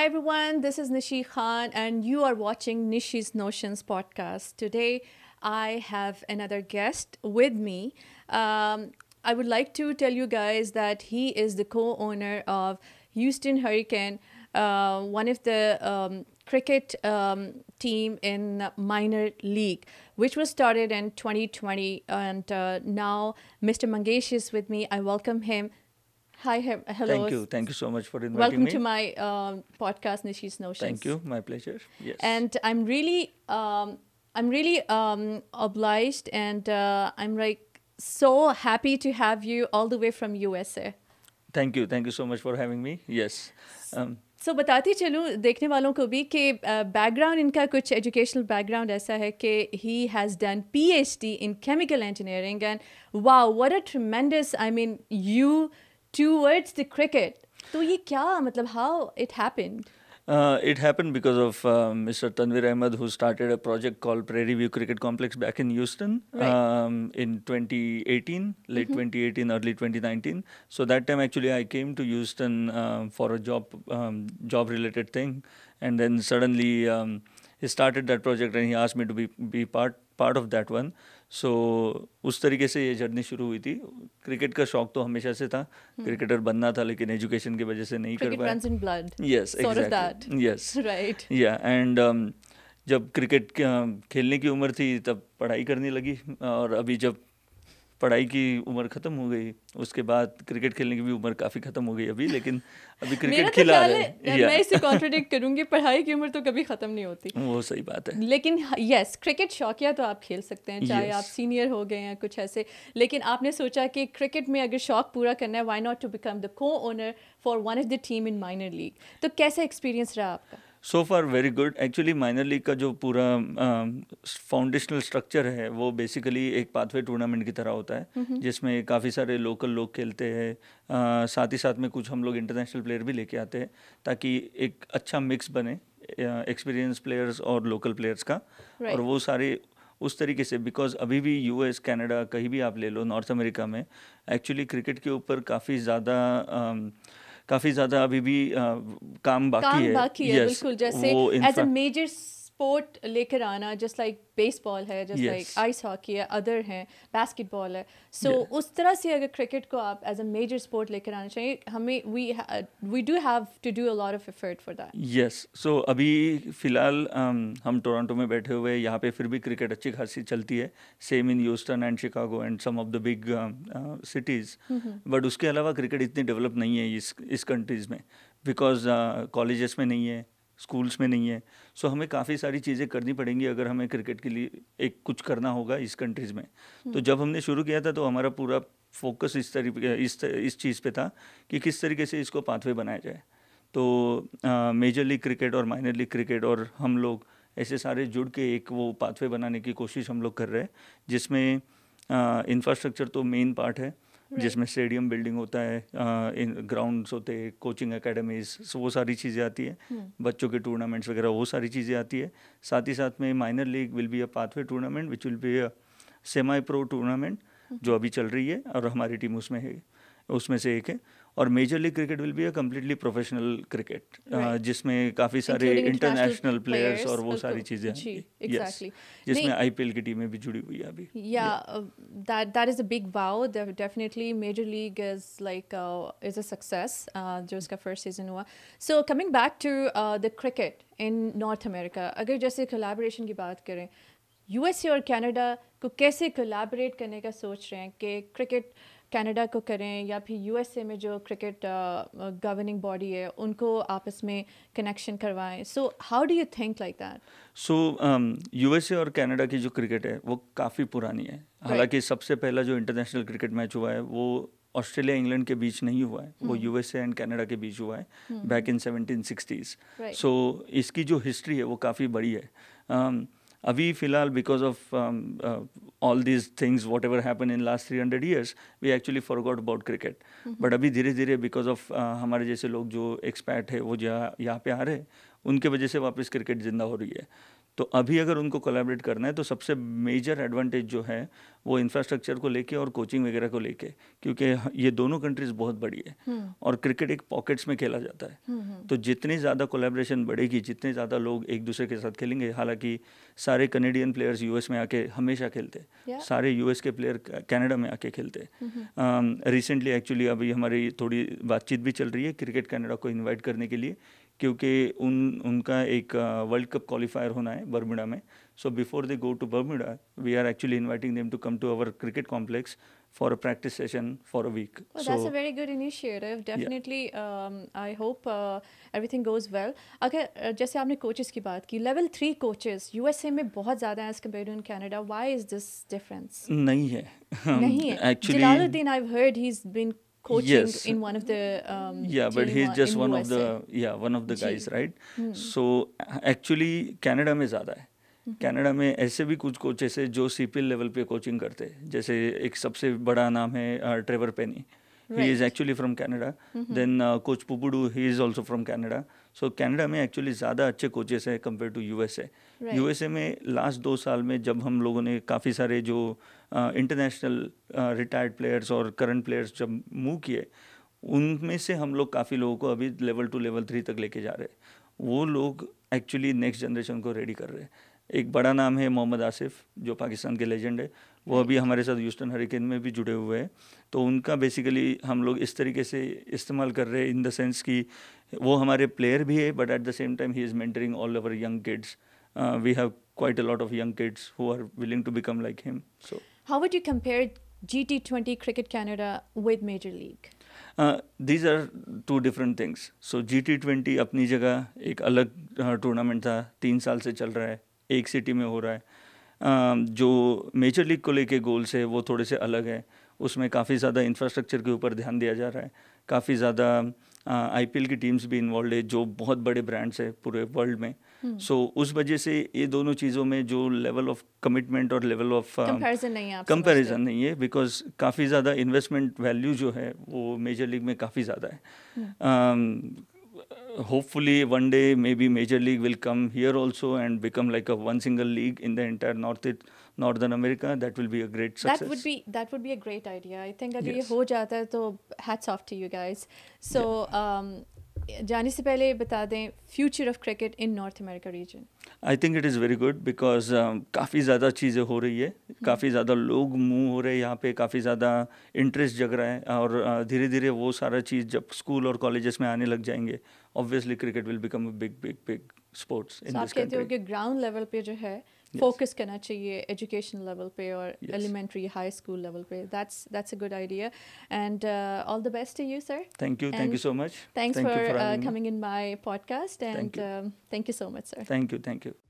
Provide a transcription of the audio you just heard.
Hi everyone, this is Nishi Khan, and you are watching Nishi's Notions podcast. Today, I have another guest with me. Um, I would like to tell you guys that he is the co owner of Houston Hurricane, uh, one of the um, cricket um, team in minor league, which was started in 2020. And uh, now Mr. Mangesh is with me. I welcome him Hi, he- hello. Thank you. Thank you so much for inviting Welcome me. Welcome to my um, podcast, Nishi's Notions. Thank you. My pleasure. Yes. And I'm really, um, I'm really um, obliged, and uh, I'm like so happy to have you all the way from USA. Thank you. Thank you so much for having me. Yes. Um, so so, बताती चलूँ देखने वालों को भी कि background uh, इनका कुछ educational background ऐसा है कि he has done P H D in chemical engineering and wow what a tremendous I mean you towards the cricket. So, ये क्या मतलब how it happened? Uh, it happened because of uh, Mr. Tanvir Ahmed, who started a project called Prairie View Cricket Complex back in Houston right. um, in 2018, late mm-hmm. 2018, early 2019. So that time, actually, I came to Houston uh, for a job, um, job-related thing, and then suddenly. Um, he started that project and he asked me to be be part part of that one. सो उस तरीके से ये journey शुरू हुई थी cricket का शौक तो हमेशा से था हम्म। क्रिकेटर बनना था लेकिन एजुकेशन की वजह से नहीं कर पाया यस यस राइट या एंड जब क्रिकेट खेलने की उम्र थी तब पढ़ाई करने लगी और अभी जब पढ़ाई की उम्र ख़त्म हो गई उसके बाद क्रिकेट खेलने की भी उम्र काफ़ी ख़त्म हो गई अभी लेकिन अभी क्रिकेट तो खिला रहे मैं इसे कॉन्ट्रोडिक्ट करूंगी पढ़ाई की उम्र तो कभी ख़त्म नहीं होती वो सही बात है लेकिन यस क्रिकेट शौकिया तो आप खेल सकते हैं चाहे आप सीनियर हो गए हैं कुछ ऐसे लेकिन आपने सोचा कि क्रिकेट में अगर शौक पूरा करना है why not to become the co-owner for one of the team in minor league तो कैसा एक्सपीरियंस रहा आपका so far very good actually minor league का जो पूरा फाउंडेशनल स्ट्रक्चर है वो बेसिकली एक पाथवे टूर्नामेंट की तरह होता है जिसमें काफ़ी सारे लोकल लोग खेलते हैं uh, साथ ही साथ में कुछ हम लोग इंटरनेशनल प्लेयर भी लेके आते हैं ताकि एक अच्छा मिक्स बने एक्सपीरियंस uh, प्लेयर्स और लोकल प्लेयर्स का right. और वो सारे उस तरीके से बिकॉज अभी भी एस कैनेडा कहीं भी आप ले लो नॉर्थ अमेरिका में एक्चुअली क्रिकेट के ऊपर काफ़ी ज़्यादा uh, काफ़ी ज़्यादा अभी भी आ, काम बाकी काम है बाकी है बिल्कुल जैसे एज अ मेजर स्पोर्ट लेकर आना जस्ट लाइक बेसबॉल है जस्ट लाइक आइस हॉकी है अदर है बास्केटबॉल है सो उस तरह से अगर क्रिकेट को आप एज अ मेजर स्पोर्ट लेकर आना चाहिए हमें we we do have to do a lot of effort for that yes so अभी फ़िलहाल um, हम टोरंटो में बैठे हुए हैं यहाँ पे फिर भी क्रिकेट अच्छी खासी चलती है same in Houston and Chicago and some of the big cities but उसके अलावा क्रिकेट इतनी डेवलप नहीं है इस इस कंट्रीज़ में बिकॉज कॉलेजेस uh, में नहीं है स्कूल्स में नहीं है सो हमें काफ़ी सारी चीज़ें करनी पड़ेंगी अगर हमें क्रिकेट के लिए एक कुछ करना होगा इस कंट्रीज़ में हम्म। तो जब हमने शुरू किया था तो हमारा पूरा फोकस इस तरीके इस इस चीज़ पे था कि किस तरीके से इसको पाथवे बनाया जाए तो मेजर लीग क्रिकेट और माइनर लीग क्रिकेट और हम लोग ऐसे सारे जुड़ के एक वो पाथवे बनाने की कोशिश हम लोग कर रहे हैं जिसमें इंफ्रास्ट्रक्चर तो मेन पार्ट है जिसमें स्टेडियम बिल्डिंग होता है ग्राउंड्स होते हैं कोचिंग अकेडमीज वो सारी चीज़ें आती है hmm. बच्चों के टूर्नामेंट्स वगैरह वो सारी चीज़ें आती है साथ ही साथ में minor league will be a pathway tournament which will be a semi pro tournament जो अभी चल रही है और हमारी टीम उसमें है उसमें से एक है और major league cricket will be a completely professional cricket जिसमें काफ़ी सारे इंटरनेशनल प्लेयर्स और वो सारी चीज़ें जिसमें आईपीएल की टीमें भी जुड़ी हुई है अभी या that is a big wow definitely major league is like is a success जो उसका फर्स्ट सीजन हुआ so coming back to the cricket in North America अगर जैसे कोलेबोरेशन की बात करें यूएसए और कनाडा को कैसे कोलेबोरेट करने का सोच रहे हैं कि क्रिकेट कनाडा को करें या फिर यूएसए में जो क्रिकेट गवर्निंग बॉडी है उनको आपस में कनेक्शन करवाएं so how do you think like that so USA और कनाडा की जो क्रिकेट है वो काफ़ी पुरानी है right. हालांकि सबसे पहला जो इंटरनेशनल क्रिकेट मैच हुआ है वो ऑस्ट्रेलिया इंग्लैंड के बीच नहीं हुआ है hmm. वो यूएसए एंड कनाडा के बीच हुआ है back in seventeen sixties so इसकी जो हिस्ट्री है वो काफ़ी बड़ी है um, अभी फिलहाल because of all these things whatever happen in last three hundred years we actually forgot about cricket but अभी धीरे धीरे बिकॉज ऑफ हमारे जैसे लोग जो एक्सपैट है वो जहाँ यहाँ पे आ रहे हैं उनके वजह से वापस क्रिकेट ज़िंदा हो रही है तो अभी अगर उनको कोलैबोरेट करना है तो सबसे मेजर एडवांटेज जो है वो इंफ्रास्ट्रक्चर को लेके और कोचिंग वगैरह को लेके क्योंकि ये दोनों कंट्रीज बहुत बड़ी है हम्म। और क्रिकेट एक पॉकेट्स में खेला जाता है हम्म, हम्म। तो जितनी ज़्यादा कोलेब्रेशन बढ़ेगी जितने ज़्यादा लोग एक दूसरे के साथ खेलेंगे हालांकि सारे कनेडियन प्लेयर्स यूएस में आके हमेशा खेलते सारे यूएस के प्लेयर कैनेडा में आके खेलते रिसेंटली एक्चुअली अभी हमारी थोड़ी बातचीत भी चल रही है क्रिकेट कैनेडा को इन्वाइट करने के लिए क्योंकि उन उनका एक वर्ल्ड कप क्वालिफायर होना है बर्मिडा में so before they go to Bermuda we are actually inviting them to come to our cricket complex for a practice session for a week. Well, so, that's a very good initiative. Definitely, yeah. um, I hope uh, everything goes well. okay, jaise aapne coaches ki baat ki level 3 coaches USA mein bahut zyada hai as compared to in Canada. Why is this difference? nahi hai nahi hai Actually, Jalaluddin, I've heard he's been coaching yes. in one of the um, yeah but he's just one USA. of the yeah one of the G. guys right hmm. so actually Canada mein zyada hai Canada में ऐसे भी कुछ coaches है जो CPL level पे coaching करते हैं जैसे एक सबसे बड़ा नाम है Trevor Penney he is actually from Canada then coach Pubudu he is also from Canada so so, Canada में एक्चुअली ज़्यादा अच्छे कोचेस हैं compare to U S A में लास्ट दो साल में जब हम लोगों ने काफ़ी सारे जो इंटरनेशनल रिटायर्ड प्लेयर्स और करंट प्लेयर्स जब मूव किए उनमें से हम लोग काफ़ी लोगों को अभी लेवल टू लेवल थ्री तक लेके जा रहे हैं वो लोग एक्चुअली नेक्स्ट जनरेशन को रेडी कर रहे हैं एक बड़ा नाम है मोहम्मद आसिफ जो पाकिस्तान के लेजेंड है वो अभी हमारे साथ यूस्टन हरिकेन में भी जुड़े हुए हैं तो उनका बेसिकली हम लोग इस तरीके से इस्तेमाल कर रहे हैं इन द सेंस कि वो हमारे प्लेयर भी है but at the same time he is mentoring all over young kids we have quite a lot of young kids who are willing to become like him so how would you compare cricket Canada with major league these are two different things so G T twenty अपनी जगह एक अलग tournament uh, था तीन साल से चल रहा है एक सिटी में हो रहा है जो मेजर लीग को लेके गोल्स है वो थोड़े से अलग है उसमें काफ़ी ज़्यादा इंफ्रास्ट्रक्चर के ऊपर ध्यान दिया जा रहा है काफ़ी ज़्यादा आई की टीम्स भी इन्वॉल्व है जो बहुत बड़े ब्रांड्स है पूरे वर्ल्ड में सो हम्म। so, उस वजह से ये दोनों चीज़ों में जो लेवल ऑफ कमिटमेंट और लेवल ऑफ कंपैरिजन नहीं है कंपैरिजन नहीं है बिकॉज काफ़ी ज़्यादा इन्वेस्टमेंट वैल्यू जो है वो मेजर लीग में काफ़ी ज़्यादा है हम्म। hopefully one day maybe major league will come here also and become like a one single league in the entire north it, northern america that will be a great success that would be that would be a great idea i think agar ye ho jata hai to hats off to you guys so yeah. um, जाने से पहले बता दें future of cricket in North America region I think it is very good because काफ़ी ज़्यादा चीज़ें हो रही है hmm. काफ़ी ज़्यादा लोग मूव हो रहे हैं यहाँ पे काफ़ी ज़्यादा इंटरेस्ट जग रहा है और uh, धीरे धीरे वो सारा चीज़ जब स्कूल और कॉलेजेस में आने लग जाएंगे obviously cricket will become a big big big sports in so this country so ground level pe jo hai focus karna chahiye education level pe or elementary high school level pe that's that's a good idea and uh, all the best to you sir thank you thank you so much thanks for, uh, coming in my podcast and um, thank you so much sir thank you thank you